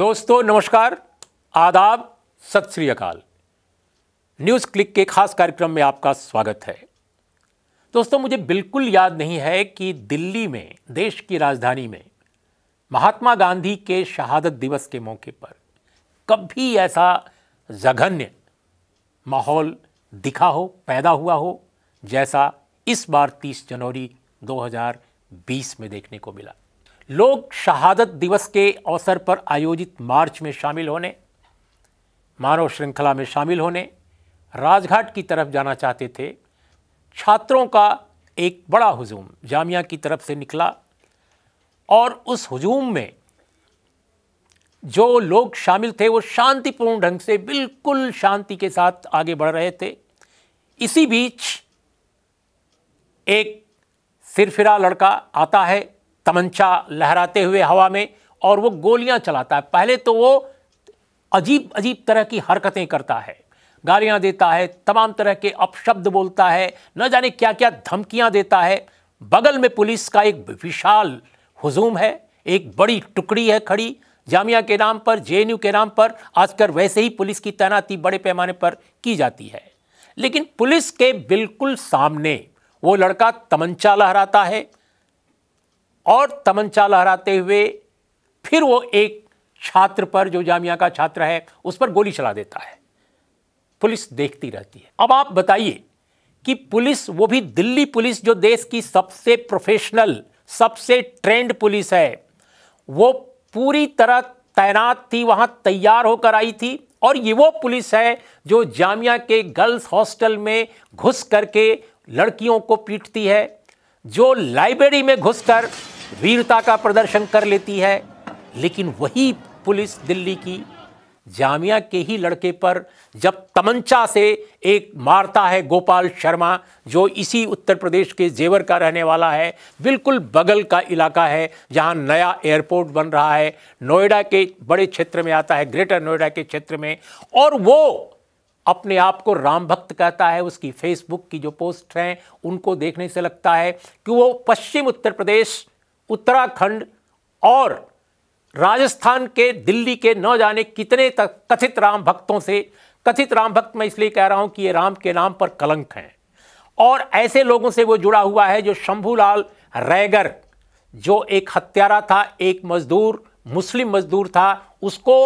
दोस्तों नमस्कार आदाब सत श्री अकाल न्यूज़ क्लिक के खास कार्यक्रम में आपका स्वागत है दोस्तों मुझे बिल्कुल याद नहीं है कि दिल्ली में देश की राजधानी में महात्मा गांधी के शहादत दिवस के मौके पर कभी ऐसा जघन्य माहौल दिखा हो पैदा हुआ हो जैसा इस बार 30 जनवरी 2020 में देखने को मिला लोग शहादत दिवस के अवसर पर आयोजित मार्च में शामिल होने मानव श्रृंखला में शामिल होने राजघाट की तरफ जाना चाहते थे छात्रों का एक बड़ा हुजूम जामिया की तरफ से निकला और उस हुजूम में जो लोग शामिल थे वो शांतिपूर्ण ढंग से बिल्कुल शांति के साथ आगे बढ़ रहे थे इसी बीच एक सिरफिरा लड़का आता है तमंचा लहराते हुए हवा में और वो गोलियां चलाता है पहले तो वो अजीब अजीब तरह की हरकतें करता है गालियां देता है तमाम तरह के अपशब्द बोलता है न जाने क्या क्या धमकियां देता है बगल में पुलिस का एक विशाल हुजूम है एक बड़ी टुकड़ी है खड़ी जामिया के नाम पर जे के नाम पर आजकल वैसे ही पुलिस की तैनाती बड़े पैमाने पर की जाती है लेकिन पुलिस के बिल्कुल सामने वो लड़का तमंचा लहराता है और तमंचा लहराते हुए फिर वो एक छात्र पर जो जामिया का छात्र है उस पर गोली चला देता है पुलिस देखती रहती है अब आप बताइए कि पुलिस वो भी दिल्ली पुलिस जो देश की सबसे प्रोफेशनल सबसे ट्रेंड पुलिस है वो पूरी तरह तैनात थी वहाँ तैयार होकर आई थी और ये वो पुलिस है जो जामिया के गर्ल्स हॉस्टल में घुस करके लड़कियों को पीटती है जो लाइब्रेरी में घुसकर वीरता का प्रदर्शन कर लेती है लेकिन वही पुलिस दिल्ली की जामिया के ही लड़के पर जब तमंचा से एक मारता है गोपाल शर्मा जो इसी उत्तर प्रदेश के जेवर का रहने वाला है बिल्कुल बगल का इलाका है जहां नया एयरपोर्ट बन रहा है नोएडा के बड़े क्षेत्र में आता है ग्रेटर नोएडा के क्षेत्र में और वो अपने आप को राम भक्त कहता है उसकी फेसबुक की जो पोस्ट हैं उनको देखने से लगता है कि वो पश्चिम उत्तर प्रदेश उत्तराखंड और राजस्थान के दिल्ली के न जाने कितने तक कथित राम भक्तों से कथित राम भक्त मैं इसलिए कह रहा हूं कि ये राम के नाम पर कलंक हैं और ऐसे लोगों से वो जुड़ा हुआ है जो शंभूलाल रैगर जो एक हत्यारा था एक मजदूर मुस्लिम मजदूर था उसको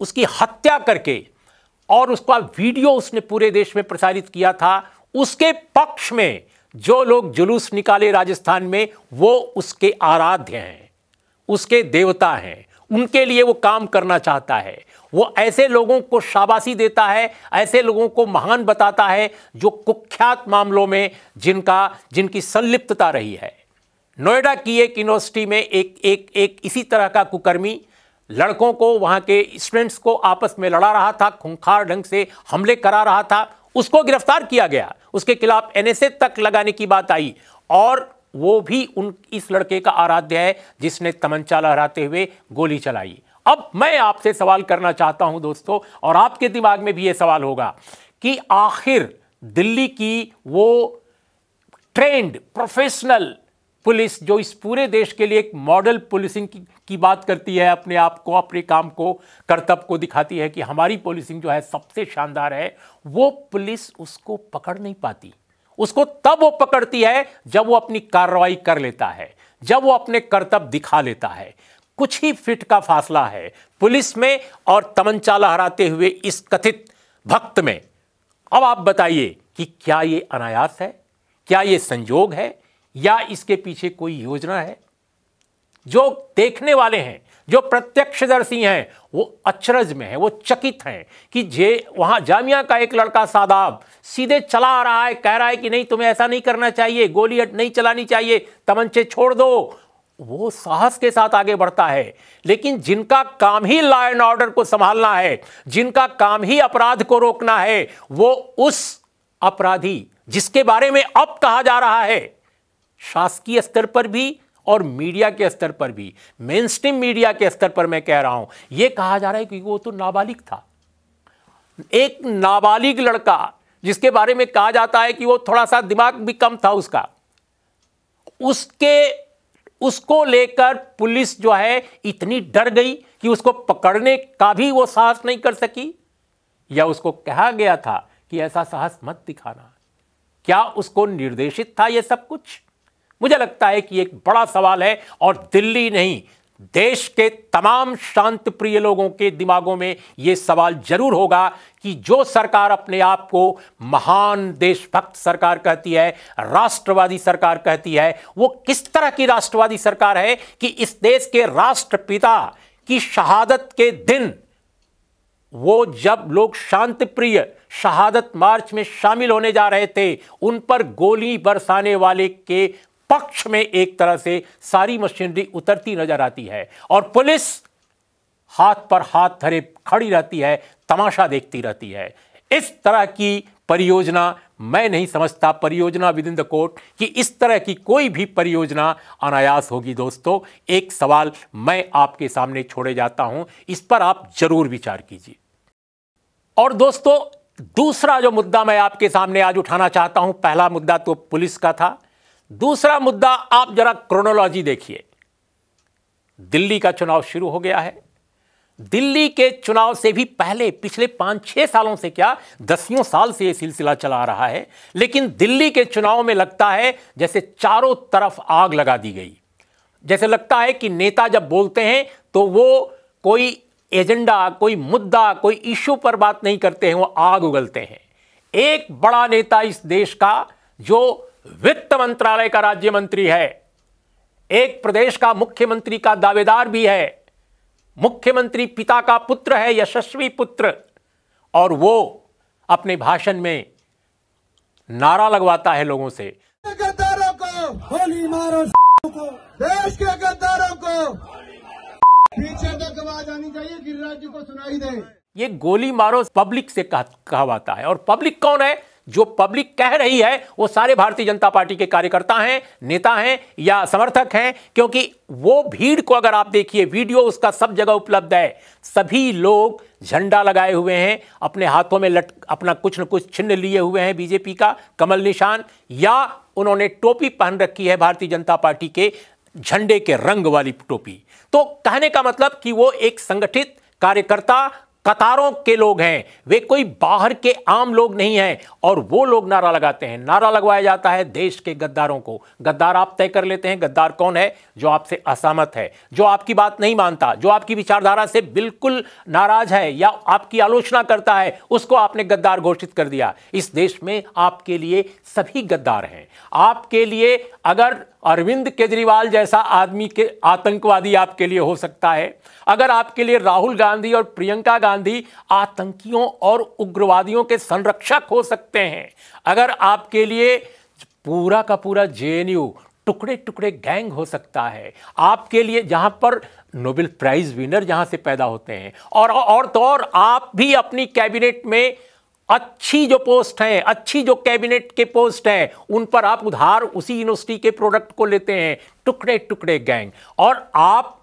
उसकी हत्या करके और उसका वीडियो उसने पूरे देश में प्रसारित किया था उसके पक्ष में जो लोग जुलूस निकाले राजस्थान में वो उसके आराध्य हैं उसके देवता हैं उनके लिए वो काम करना चाहता है वो ऐसे लोगों को शाबाशी देता है ऐसे लोगों को महान बताता है जो कुख्यात मामलों में जिनका जिनकी संलिप्तता रही है नोएडा की एक यूनिवर्सिटी में एक एक एक इसी तरह का कुकर्मी लड़कों को वहां के स्टूडेंट्स को आपस में लड़ा रहा था खूंखार ढंग से हमले करा रहा था उसको गिरफ्तार किया गया उसके खिलाफ एनएसए तक लगाने की बात आई और वो भी उन इस लड़के का आराध्य है जिसने तमंचा लहराते हुए गोली चलाई अब मैं आपसे सवाल करना चाहता हूं दोस्तों और आपके दिमाग में भी ये सवाल होगा कि आखिर दिल्ली की वो ट्रेंड प्रोफेशनल पुलिस जो इस पूरे देश के लिए एक मॉडल पुलिसिंग की, की बात करती है अपने आप को अपने काम को कर्तव्य को दिखाती है कि हमारी पुलिसिंग जो है सबसे शानदार है वो पुलिस उसको पकड़ नहीं पाती उसको तब वो पकड़ती है जब वो अपनी कार्रवाई कर लेता है जब वो अपने कर्तव्य दिखा लेता है कुछ ही फिट का फासला है पुलिस में और तमंचा लहराते हुए इस कथित भक्त में अब आप बताइए कि क्या ये अनायास है क्या ये संयोग है या इसके पीछे कोई योजना है जो देखने वाले हैं जो प्रत्यक्षदर्शी हैं वो अचरज में है वो चकित हैं कि जे वहाँ जामिया का एक लड़का सादाब सीधे चला आ रहा है कह रहा है कि नहीं तुम्हें ऐसा नहीं करना चाहिए गोली नहीं चलानी चाहिए तमंचे छोड़ दो वो साहस के साथ आगे बढ़ता है लेकिन जिनका काम ही लॉ एंड ऑर्डर को संभालना है जिनका काम ही अपराध को रोकना है वो उस अपराधी जिसके बारे में अब कहा जा रहा है शासकीय स्तर पर भी और मीडिया के स्तर पर भी मेन स्ट्रीम मीडिया के स्तर पर मैं कह रहा हूं यह कहा जा रहा है कि वो तो नाबालिग था एक नाबालिग लड़का जिसके बारे में कहा जाता है कि वो थोड़ा सा दिमाग भी कम था उसका उसके उसको लेकर पुलिस जो है इतनी डर गई कि उसको पकड़ने का भी वो साहस नहीं कर सकी या उसको कहा गया था कि ऐसा साहस मत दिखाना क्या उसको निर्देशित था यह सब कुछ मुझे लगता है कि एक बड़ा सवाल है और दिल्ली नहीं देश के तमाम शांत प्रिय लोगों के दिमागों में ये सवाल जरूर होगा कि जो सरकार अपने आप को महान देशभक्त सरकार कहती है राष्ट्रवादी सरकार कहती है वो किस तरह की राष्ट्रवादी सरकार है कि इस देश के राष्ट्रपिता की शहादत के दिन वो जब लोग शांत प्रिय शहादत मार्च में शामिल होने जा रहे थे उन पर गोली बरसाने वाले के पक्ष में एक तरह से सारी मशीनरी उतरती नजर आती है और पुलिस हाथ पर हाथ धरे खड़ी रहती है तमाशा देखती रहती है इस तरह की परियोजना मैं नहीं समझता परियोजना विद इन द कोर्ट कि इस तरह की कोई भी परियोजना अनायास होगी दोस्तों एक सवाल मैं आपके सामने छोड़े जाता हूं इस पर आप जरूर विचार कीजिए और दोस्तों दूसरा जो मुद्दा मैं आपके सामने आज उठाना चाहता हूं पहला मुद्दा तो पुलिस का था दूसरा मुद्दा आप जरा क्रोनोलॉजी देखिए दिल्ली का चुनाव शुरू हो गया है दिल्ली के चुनाव से भी पहले पिछले पांच छह सालों से क्या दसियों साल से यह सिलसिला चला आ रहा है लेकिन दिल्ली के चुनाव में लगता है जैसे चारों तरफ आग लगा दी गई जैसे लगता है कि नेता जब बोलते हैं तो वो कोई एजेंडा कोई मुद्दा कोई इश्यू पर बात नहीं करते हैं वो आग उगलते हैं एक बड़ा नेता इस देश का जो वित्त मंत्रालय का राज्य मंत्री है एक प्रदेश का मुख्यमंत्री का दावेदार भी है मुख्यमंत्री पिता का पुत्र है यशस्वी पुत्र और वो अपने भाषण में नारा लगवाता है लोगों से गद्दारों को होली मारो को देश के गद्दारों को पीछे तक आवाज आनी चाहिए राज्य को सुनाई दे ये गोली मारो पब्लिक से कहवाता है और पब्लिक कौन है जो पब्लिक कह रही है वो सारे भारतीय जनता पार्टी के कार्यकर्ता हैं नेता हैं या समर्थक हैं क्योंकि वो भीड़ को अगर आप देखिए वीडियो उसका सब जगह उपलब्ध है सभी लोग झंडा लगाए हुए हैं अपने हाथों में लट अपना कुछ न कुछ छिन्न लिए हुए हैं बीजेपी का कमल निशान या उन्होंने टोपी पहन रखी है भारतीय जनता पार्टी के झंडे के रंग वाली टोपी तो कहने का मतलब कि वो एक संगठित कार्यकर्ता कतारों के लोग हैं वे कोई बाहर के आम लोग नहीं हैं और वो लोग नारा लगाते हैं नारा लगवाया जाता है देश के गद्दारों को गद्दार आप तय कर लेते हैं गद्दार कौन है जो आपसे असहमत है जो आपकी बात नहीं मानता जो आपकी विचारधारा से बिल्कुल नाराज है या आपकी आलोचना करता है उसको आपने गद्दार घोषित कर दिया इस देश में आपके लिए सभी गद्दार हैं आपके लिए अगर अरविंद केजरीवाल जैसा आदमी के आतंकवादी आपके लिए हो सकता है अगर आपके लिए राहुल गांधी और प्रियंका गांधी आतंकियों और उग्रवादियों के संरक्षक हो सकते हैं अगर आपके लिए पूरा का पूरा जे टुकड़े टुकड़े गैंग हो सकता है आपके लिए जहां पर नोबेल प्राइज विनर जहां से पैदा होते हैं और और तो और आप भी अपनी कैबिनेट में अच्छी जो पोस्ट हैं अच्छी जो कैबिनेट के पोस्ट हैं उन पर आप उधार उसी यूनिवर्सिटी के प्रोडक्ट को लेते हैं टुकड़े टुकड़े गैंग और आप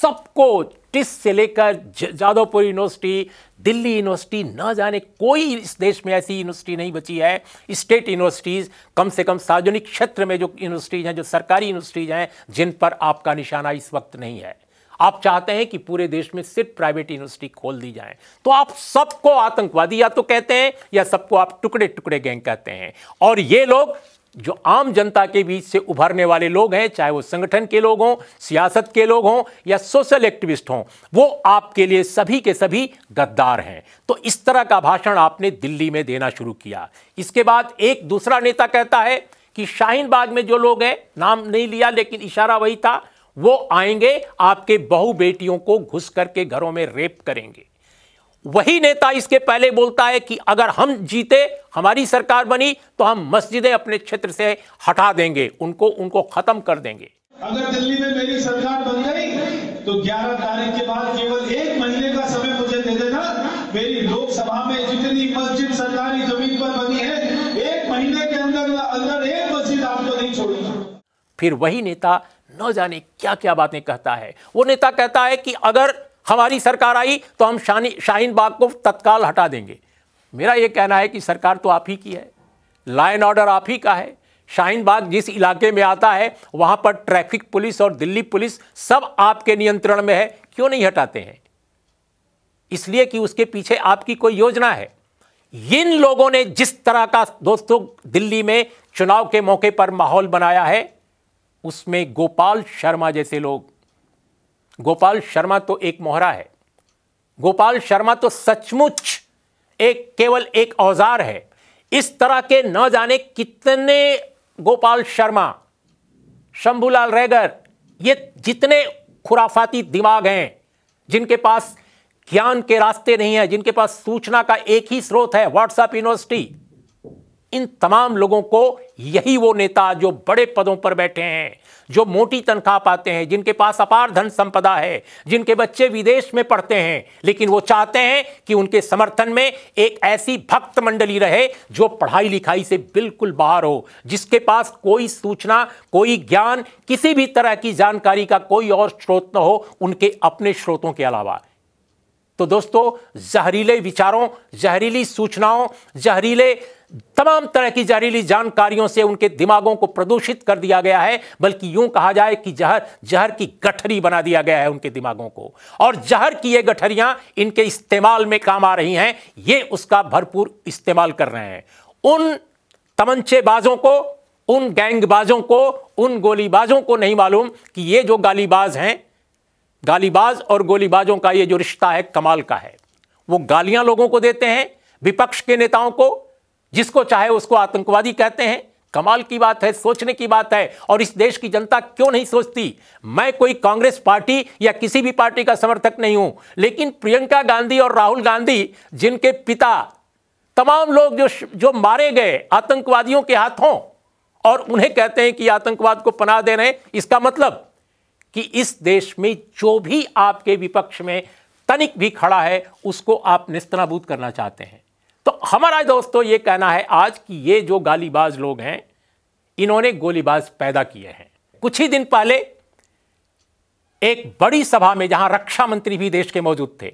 सबको टिस से लेकर जादवपुर यूनिवर्सिटी दिल्ली यूनिवर्सिटी ना जाने कोई इस देश में ऐसी यूनिवर्सिटी नहीं बची है स्टेट यूनिवर्सिटीज़ कम से कम सार्वजनिक क्षेत्र में जो यूनिवर्सिटीज़ हैं जो सरकारी यूनिवर्सिटीज़ हैं जिन पर आपका निशाना इस वक्त नहीं है आप चाहते हैं कि पूरे देश में सिर्फ प्राइवेट यूनिवर्सिटी खोल दी जाए तो आप सबको आतंकवादी या तो कहते हैं या सबको आप टुकड़े टुकड़े गैंग कहते हैं और ये लोग जो आम जनता के बीच से उभरने वाले लोग हैं चाहे वो संगठन के लोग हों सियासत के लोग हों या सोशल एक्टिविस्ट हों वो आपके लिए सभी के सभी गद्दार हैं तो इस तरह का भाषण आपने दिल्ली में देना शुरू किया इसके बाद एक दूसरा नेता कहता है कि शाहीन बाग में जो लोग हैं नाम नहीं लिया लेकिन इशारा वही था वो आएंगे आपके बहु बेटियों को घुस करके घरों में रेप करेंगे वही नेता इसके पहले बोलता है कि अगर हम जीते हमारी सरकार बनी तो हम मस्जिदें अपने क्षेत्र से हटा देंगे उनको उनको खत्म कर देंगे अगर दिल्ली में मेरी सरकार बन गई तो 11 तारीख के बाद केवल एक महीने का समय मुझे दे देना मेरी लोकसभा में जितनी मस्जिद सरकारी जमीन पर बनी है एक महीने के अंदर अंदर एक मस्जिद आपको नहीं छोड़ूंगा फिर वही नेता न जाने क्या क्या बातें कहता है वो नेता कहता है कि अगर हमारी सरकार आई तो हम शानी शाहीन बाग को तत्काल हटा देंगे मेरा ये कहना है कि सरकार तो आप ही की है लाइन ऑर्डर आप ही का है शाहीन बाग जिस इलाके में आता है वहाँ पर ट्रैफिक पुलिस और दिल्ली पुलिस सब आपके नियंत्रण में है क्यों नहीं हटाते हैं इसलिए कि उसके पीछे आपकी कोई योजना है इन लोगों ने जिस तरह का दोस्तों दिल्ली में चुनाव के मौके पर माहौल बनाया है उसमें गोपाल शर्मा जैसे लोग गोपाल शर्मा तो एक मोहरा है गोपाल शर्मा तो सचमुच एक केवल एक औजार है इस तरह के न जाने कितने गोपाल शर्मा शंभूलाल रेगर ये जितने खुराफाती दिमाग हैं जिनके पास ज्ञान के रास्ते नहीं है जिनके पास सूचना का एक ही स्रोत है व्हाट्सएप यूनिवर्सिटी इन तमाम लोगों को यही वो नेता जो बड़े पदों पर बैठे हैं जो मोटी तनख्वाह पाते हैं जिनके पास अपार धन संपदा है जिनके बच्चे विदेश में पढ़ते हैं लेकिन वो चाहते हैं कि उनके समर्थन में एक ऐसी भक्त मंडली रहे जो पढ़ाई लिखाई से बिल्कुल बाहर हो जिसके पास कोई सूचना कोई ज्ञान किसी भी तरह की जानकारी का कोई और स्रोत न हो उनके अपने स्रोतों के अलावा तो दोस्तों जहरीले विचारों जहरीली सूचनाओं जहरीले तमाम तरह की जहरीली जानकारियों से उनके दिमागों को प्रदूषित कर दिया गया है बल्कि यूं कहा जाए कि जहर जहर की गठरी बना दिया गया है उनके दिमागों को और जहर की ये गठरियां इनके इस्तेमाल में काम आ रही हैं ये उसका भरपूर इस्तेमाल कर रहे हैं उन तमंचेबाजों को उन गैंगबाजों को उन गोलीबाजों को नहीं मालूम कि ये जो गालीबाज हैं गालीबाज और गोलीबाजों का ये जो रिश्ता है कमाल का है वो गालियां लोगों को देते हैं विपक्ष के नेताओं को जिसको चाहे उसको आतंकवादी कहते हैं कमाल की बात है सोचने की बात है और इस देश की जनता क्यों नहीं सोचती मैं कोई कांग्रेस पार्टी या किसी भी पार्टी का समर्थक नहीं हूं लेकिन प्रियंका गांधी और राहुल गांधी जिनके पिता तमाम लोग जो जो मारे गए आतंकवादियों के हाथों और उन्हें कहते हैं कि आतंकवाद को पनाह दे रहे हैं इसका मतलब कि इस देश में जो भी आपके विपक्ष में तनिक भी खड़ा है उसको आप निस्तनाबूत करना चाहते हैं तो हमारा दोस्तों ये कहना है आज कि ये जो गालीबाज लोग हैं इन्होंने गोलीबाज पैदा किए हैं कुछ ही दिन पहले एक बड़ी सभा में जहां रक्षा मंत्री भी देश के मौजूद थे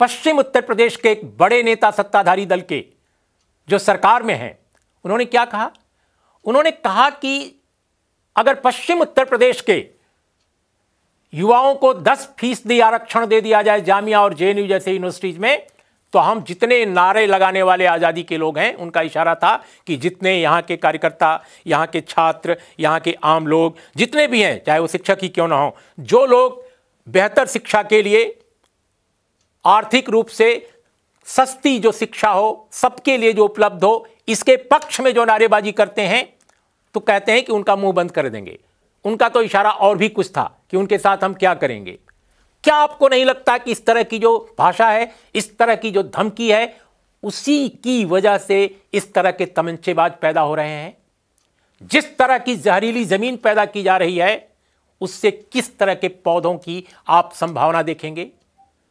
पश्चिम उत्तर प्रदेश के एक बड़े नेता सत्ताधारी दल के जो सरकार में हैं उन्होंने क्या कहा उन्होंने कहा कि अगर पश्चिम उत्तर प्रदेश के युवाओं को 10 फीसदी आरक्षण दे दिया जाए जामिया और जेएनयू जैसे यूनिवर्सिटीज में तो हम जितने नारे लगाने वाले आज़ादी के लोग हैं उनका इशारा था कि जितने यहाँ के कार्यकर्ता यहाँ के छात्र यहाँ के आम लोग जितने भी हैं चाहे वो शिक्षक ही क्यों ना हो जो लोग बेहतर शिक्षा के लिए आर्थिक रूप से सस्ती जो शिक्षा हो सबके लिए जो उपलब्ध हो इसके पक्ष में जो नारेबाजी करते हैं तो कहते हैं कि उनका मुंह बंद कर देंगे उनका तो इशारा और भी कुछ था कि उनके साथ हम क्या करेंगे क्या आपको नहीं लगता कि इस तरह की जो भाषा है इस तरह की जो धमकी है उसी की वजह से इस तरह के तमंचेबाज पैदा हो रहे हैं जिस तरह की जहरीली जमीन पैदा की जा रही है उससे किस तरह के पौधों की आप संभावना देखेंगे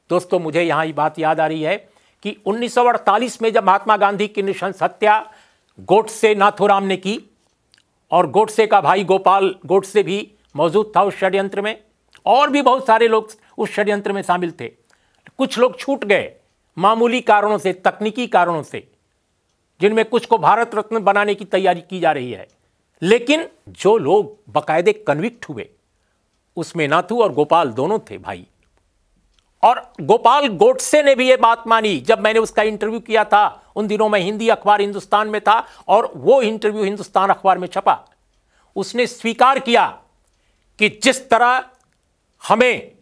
दोस्तों मुझे यहां ये बात याद आ रही है कि 1948 में जब महात्मा गांधी की निशंस हत्या गोडसे नाथुराम ने की और गोडसे का भाई गोपाल गोडसे भी मौजूद था उस षड्यंत्र में और भी बहुत सारे लोग उस षड्यंत्र में शामिल थे कुछ लोग छूट गए मामूली कारणों से तकनीकी कारणों से जिनमें कुछ को भारत रत्न बनाने की तैयारी की जा रही है लेकिन जो लोग बाकायदे कन्विक्ट हुए उसमें नाथू और गोपाल दोनों थे भाई और गोपाल गोडसे ने भी यह बात मानी जब मैंने उसका इंटरव्यू किया था उन दिनों में हिंदी अखबार हिंदुस्तान में था और वो इंटरव्यू हिंदुस्तान अखबार में छपा उसने स्वीकार किया कि जिस तरह हमें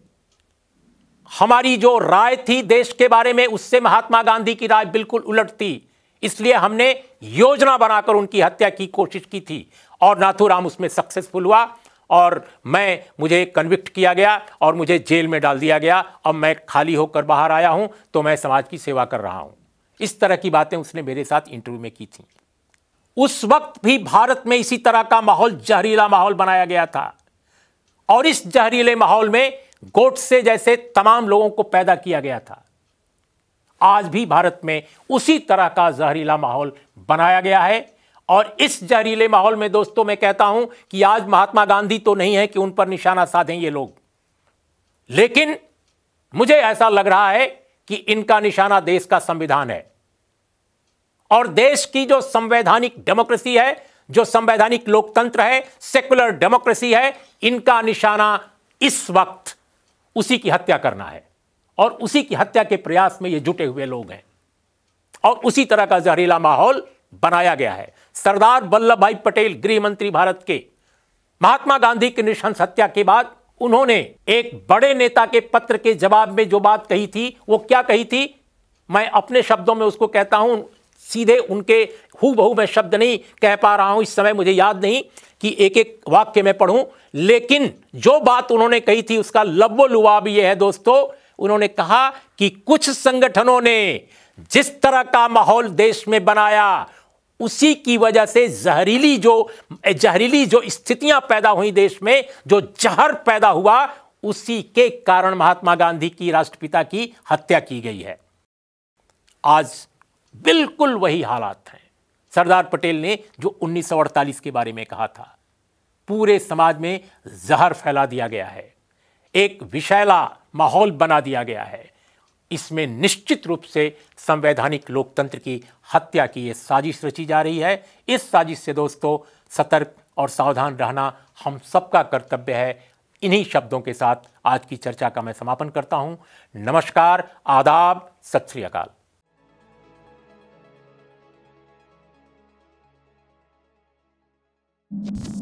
हमारी जो राय थी देश के बारे में उससे महात्मा गांधी की राय बिल्कुल उलट थी इसलिए हमने योजना बनाकर उनकी हत्या की कोशिश की थी और नाथूराम उसमें सक्सेसफुल हुआ और मैं मुझे कन्विक्ट किया गया और मुझे जेल में डाल दिया गया अब मैं खाली होकर बाहर आया हूं तो मैं समाज की सेवा कर रहा हूं इस तरह की बातें उसने मेरे साथ इंटरव्यू में की थी उस वक्त भी भारत में इसी तरह का माहौल जहरीला माहौल बनाया गया था और इस जहरीले माहौल में गोट से जैसे तमाम लोगों को पैदा किया गया था आज भी भारत में उसी तरह का जहरीला माहौल बनाया गया है और इस जहरीले माहौल में दोस्तों मैं कहता हूं कि आज महात्मा गांधी तो नहीं है कि उन पर निशाना साधें ये लोग लेकिन मुझे ऐसा लग रहा है कि इनका निशाना देश का संविधान है और देश की जो संवैधानिक डेमोक्रेसी है जो संवैधानिक लोकतंत्र है सेकुलर डेमोक्रेसी है इनका निशाना इस वक्त उसी की हत्या करना है और उसी की हत्या के प्रयास में ये जुटे हुए लोग हैं और उसी तरह का जहरीला माहौल बनाया गया है सरदार वल्लभ भाई पटेल गृह मंत्री भारत के महात्मा गांधी की निशंस हत्या के बाद उन्होंने एक बड़े नेता के पत्र के जवाब में जो बात कही थी वो क्या कही थी मैं अपने शब्दों में उसको कहता हूं सीधे उनके हु बहू शब्द नहीं कह पा रहा हूं इस समय मुझे याद नहीं कि एक एक वाक्य में पढ़ूं लेकिन जो बात उन्होंने कही थी उसका लब्बो लुआब यह है दोस्तों उन्होंने कहा कि कुछ संगठनों ने जिस तरह का माहौल देश में बनाया उसी की वजह से जहरीली जो जहरीली जो स्थितियां पैदा हुई देश में जो जहर पैदा हुआ उसी के कारण महात्मा गांधी की राष्ट्रपिता की हत्या की गई है आज बिल्कुल वही हालात हैं सरदार पटेल ने जो उन्नीस के बारे में कहा था पूरे समाज में जहर फैला दिया गया है एक विषैला माहौल बना दिया गया है इसमें निश्चित रूप से संवैधानिक लोकतंत्र की हत्या की ये साजिश रची जा रही है इस साजिश से दोस्तों सतर्क और सावधान रहना हम सबका कर्तव्य है इन्हीं शब्दों के साथ आज की चर्चा का मैं समापन करता हूं नमस्कार आदाब सत श्री अकाल you